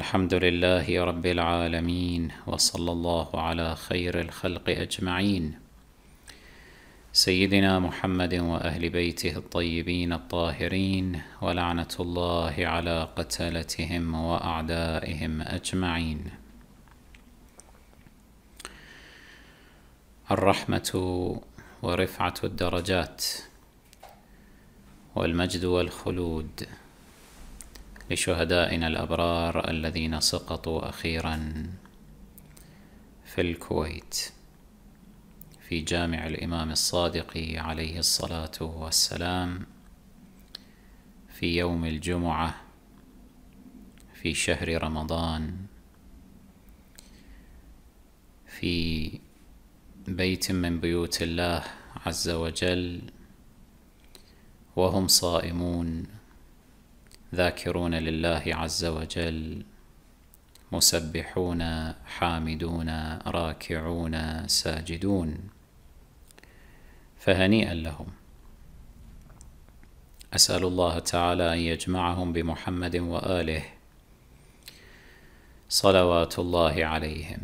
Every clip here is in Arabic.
الحمد لله رب العالمين وصلى الله على خير الخلق أجمعين سيدنا محمد وأهل بيته الطيبين الطاهرين ولعنة الله على قتلتهم وأعدائهم أجمعين الرحمة ورفعة الدرجات والمجد والخلود لشهدائنا الأبرار الذين سقطوا أخيرا في الكويت في جامع الإمام الصادق عليه الصلاة والسلام في يوم الجمعة في شهر رمضان في بيت من بيوت الله عز وجل وهم صائمون ذاكرون لله عز وجل مسبحون حامدون راكعون ساجدون فهنيئا لهم اسال الله تعالى ان يجمعهم بمحمد واله صلوات الله عليهم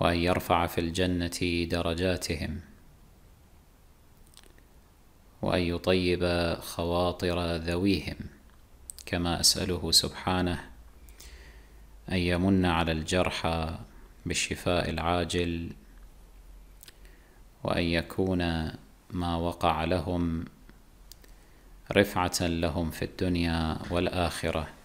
وان يرفع في الجنه درجاتهم وأن يطيب خواطر ذويهم كما أسأله سبحانه أن يمن على الجرحى بالشفاء العاجل وأن يكون ما وقع لهم رفعة لهم في الدنيا والآخرة